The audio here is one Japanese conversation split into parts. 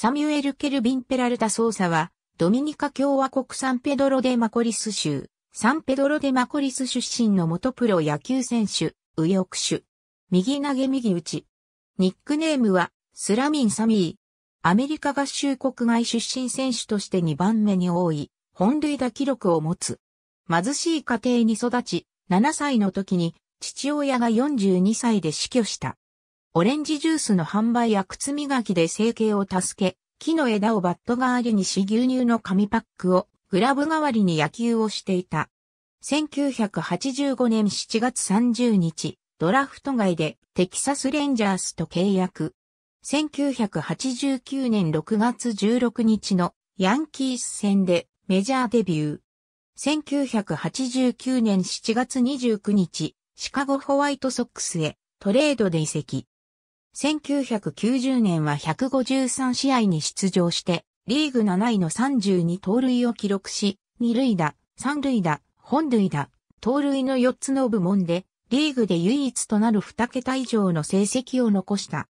サミュエル・ケルビン・ペラルタ捜査は、ドミニカ共和国サンペドロ・デ・マコリス州、サンペドロ・デ・マコリス出身の元プロ野球選手、右翼手。右投げ右打ち。ニックネームは、スラミン・サミー。アメリカ合衆国外出身選手として2番目に多い、本塁打記録を持つ。貧しい家庭に育ち、7歳の時に、父親が42歳で死去した。オレンジジュースの販売や靴磨きで生計を助け、木の枝をバット代わりにし牛乳の紙パックをグラブ代わりに野球をしていた。1985年7月30日、ドラフト外でテキサスレンジャースと契約。1989年6月16日のヤンキース戦でメジャーデビュー。1989年7月29日、シカゴホワイトソックスへトレードで移籍。1990年は153試合に出場して、リーグ7位の32盗塁を記録し、2塁打、3塁打、本塁打、盗塁の4つの部門で、リーグで唯一となる2桁以上の成績を残した。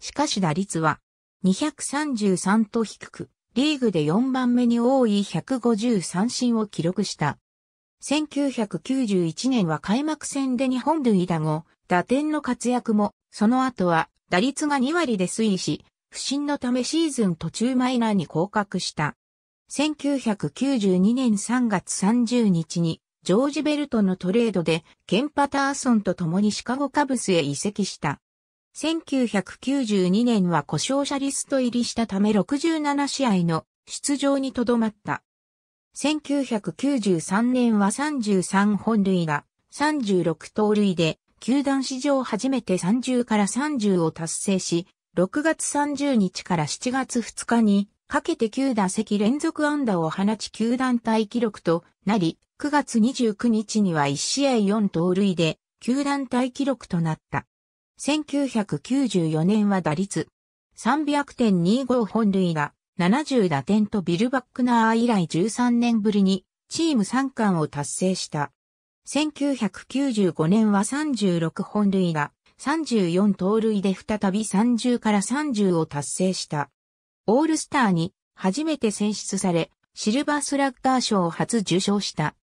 しかし打率は、233と低く、リーグで4番目に多い150三振を記録した。1991年は開幕戦で日本塁打後、打点の活躍も、その後は打率が2割で推移し、不振のためシーズン途中マイナーに降格した。1992年3月30日に、ジョージ・ベルトのトレードで、ケン・パターソンと共にシカゴカブスへ移籍した。1992年は故障者リスト入りしたため67試合の出場にとどまった。1993年は33本塁打、36盗塁で球団史上初めて30から30を達成し、6月30日から7月2日にかけて9打席連続安打を放ち球団体記録となり、9月29日には1試合4盗塁で球団体記録となった。1994年は打率300.25本塁打70打点とビル・バックナー以来13年ぶりにチーム3冠を達成した。1995年は36本塁打、34盗塁で再び30から30を達成した。オールスターに初めて選出され、シルバースラッガー賞を初受賞した。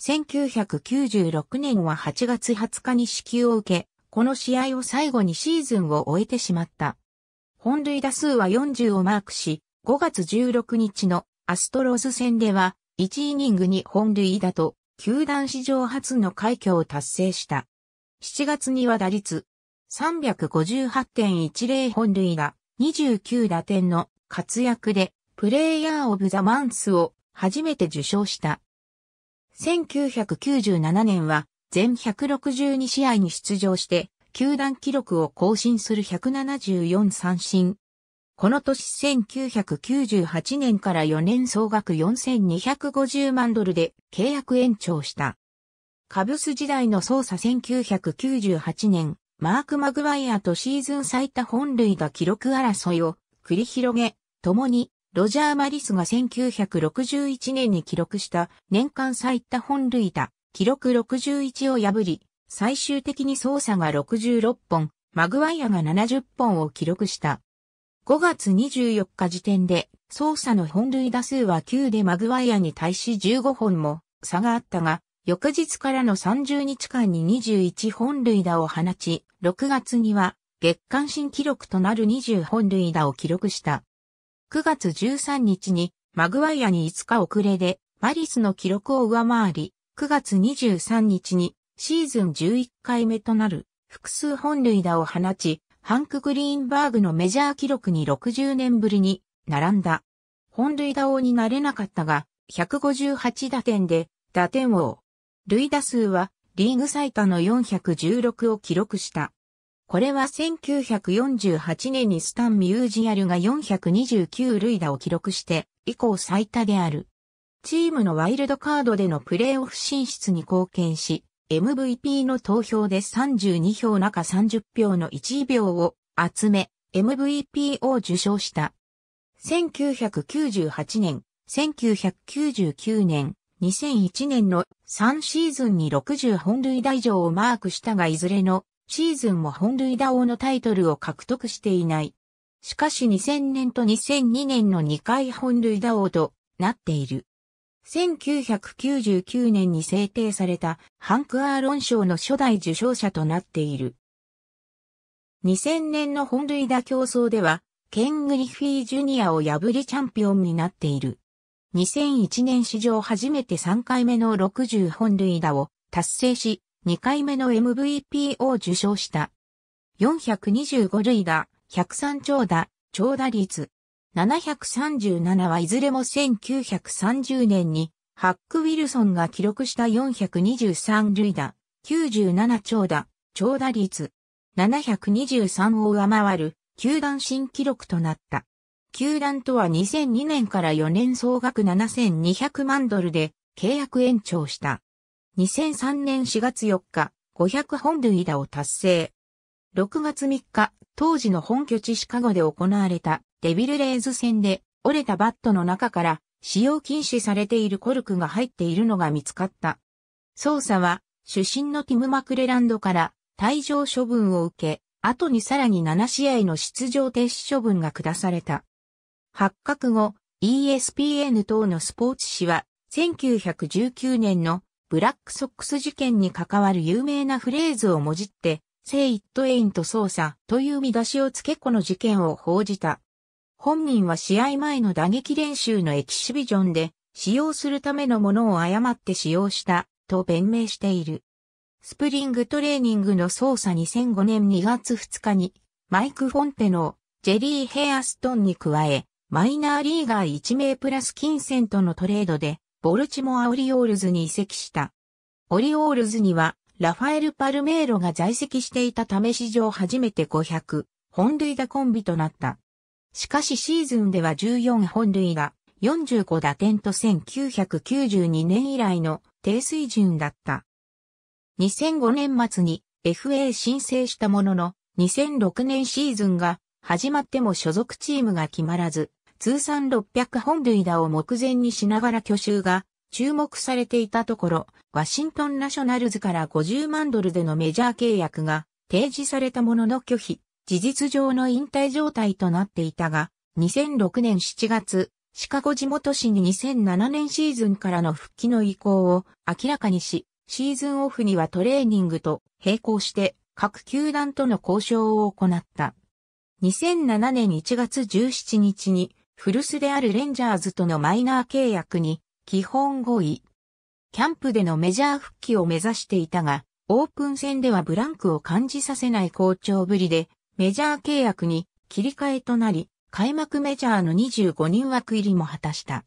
1996年は8月20日に支給を受け、この試合を最後にシーズンを終えてしまった。本塁打数は40をマークし、5月16日のアストロズ戦では1イニングに本塁打と球団史上初の快挙を達成した。7月には打率358.10本塁打29打点の活躍でプレイヤーオブザマンスを初めて受賞した。1997年は全162試合に出場して球団記録を更新する174三振この年1998年から4年総額4250万ドルで契約延長した。カブス時代の捜査1998年、マーク・マグワイアとシーズン最多本塁打記録争いを繰り広げ、共にロジャー・マリスが1961年に記録した年間最多本塁打記録61を破り、最終的に捜査が66本、マグワイアが70本を記録した。5月24日時点で、捜査の本塁打数は9でマグワイアに対し15本も差があったが、翌日からの30日間に21本塁打を放ち、6月には月間新記録となる20本塁打を記録した。9月13日にマグワイアに5日遅れでマリスの記録を上回り、9月23日にシーズン11回目となる複数本塁打を放ち、ハンク・グリーンバーグのメジャー記録に60年ぶりに並んだ。本塁打王になれなかったが、158打点で打点王。塁打数はリーグ最多の416を記録した。これは1948年にスタン・ミュージアルが429塁打を記録して以降最多である。チームのワイルドカードでのプレーオフ進出に貢献し、MVP の投票で32票中30票の1位票を集め、MVP を受賞した。1998年、1999年、2001年の3シーズンに60本塁打以上をマークしたがいずれのシーズンも本塁打王のタイトルを獲得していない。しかし2000年と2002年の2回本塁打王となっている。1999年に制定されたハンク・アーロン賞の初代受賞者となっている。2000年の本塁打競争では、ケン・グリフィー・ジュニアを破りチャンピオンになっている。2001年史上初めて3回目の60本塁打を達成し、2回目の MVP を受賞した。425塁打、103長打、長打率、737はいずれも1930年にハック・ウィルソンが記録した423塁打、97長打、長打率、723を上回る球団新記録となった。球団とは2002年から4年総額7200万ドルで契約延長した。2003年4月4日、500本塁打を達成。6月3日、当時の本拠地シカゴで行われたデビルレーズ戦で折れたバットの中から使用禁止されているコルクが入っているのが見つかった。捜査は主審のティム・マクレランドから退場処分を受け、後にさらに7試合の出場停止処分が下された。発覚後、ESPN 等のスポーツ紙は、1919年のブラックソックス事件に関わる有名なフレーズをもじって、セイ・イット・エイント捜査という見出しをつけこの事件を報じた。本人は試合前の打撃練習のエキシビジョンで使用するためのものを誤って使用したと弁明している。スプリングトレーニングの操作2005年2月2日にマイク・フォンテのジェリー・ヘアストンに加えマイナーリーガー1名プラス金銭とのトレードでボルチモア・オリオールズに移籍した。オリオールズにはラファエル・パルメーロが在籍していたため史上初めて500本塁打コンビとなった。しかしシーズンでは14本塁打、45打点と1992年以来の低水準だった。2005年末に FA 申請したものの、2006年シーズンが始まっても所属チームが決まらず、通算600本塁打を目前にしながら挙手が注目されていたところ、ワシントンナショナルズから50万ドルでのメジャー契約が提示されたものの拒否。事実上の引退状態となっていたが、2006年7月、シカゴ地元市に2007年シーズンからの復帰の意向を明らかにし、シーズンオフにはトレーニングと並行して各球団との交渉を行った。2007年1月17日に古巣であるレンジャーズとのマイナー契約に基本合意。キャンプでのメジャー復帰を目指していたが、オープン戦ではブランクを感じさせない好調ぶりでメジャー契約に切り替えとなり、開幕メジャーの25人枠入りも果たした。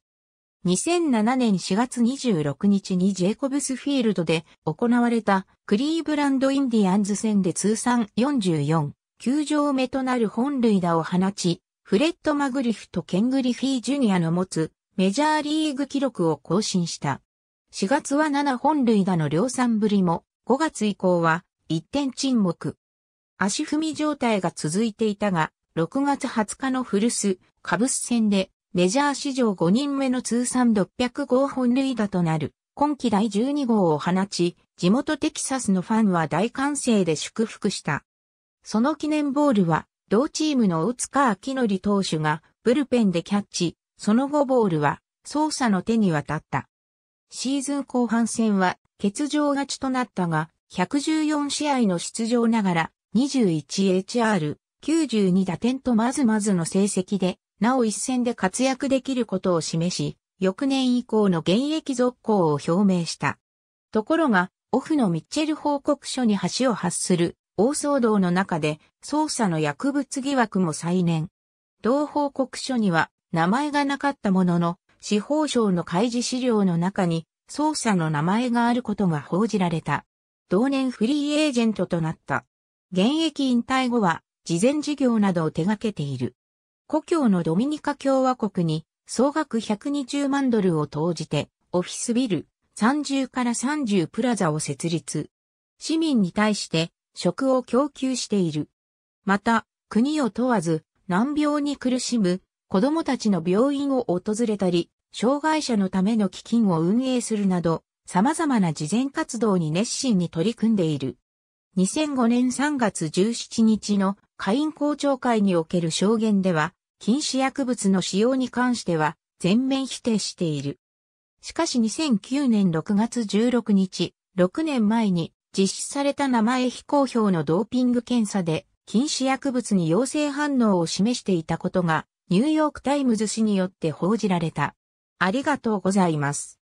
2007年4月26日にジェイコブスフィールドで行われたクリーブランドインディアンズ戦で通算44、球場目となる本塁打を放ち、フレッド・マグリフとケン・グリフィー・ジュニアの持つメジャーリーグ記録を更新した。4月は7本塁打の量産ぶりも、5月以降は1点沈黙。足踏み状態が続いていたが、6月20日の古巣、カブス戦で、メジャー史上5人目の通算6 0号本塁打となる、今季第12号を放ち、地元テキサスのファンは大歓声で祝福した。その記念ボールは、同チームの大塚明則投手が、ブルペンでキャッチ、その後ボールは、捜査の手に渡った。シーズン後半戦は、欠場勝ちとなったが、114試合の出場ながら、21HR92 打点とまずまずの成績で、なお一戦で活躍できることを示し、翌年以降の現役続行を表明した。ところが、オフのミッチェル報告書に橋を発する大騒動の中で捜査の薬物疑惑も再燃。同報告書には名前がなかったものの、司法省の開示資料の中に捜査の名前があることが報じられた。同年フリーエージェントとなった。現役引退後は、慈善事業などを手掛けている。故郷のドミニカ共和国に、総額120万ドルを投じて、オフィスビル30から30プラザを設立。市民に対して、食を供給している。また、国を問わず、難病に苦しむ子供たちの病院を訪れたり、障害者のための基金を運営するなど、様々な慈善活動に熱心に取り組んでいる。2005年3月17日の会員公聴会における証言では、禁止薬物の使用に関しては全面否定している。しかし2009年6月16日、6年前に実施された名前非公表のドーピング検査で禁止薬物に陽性反応を示していたことがニューヨークタイムズ紙によって報じられた。ありがとうございます。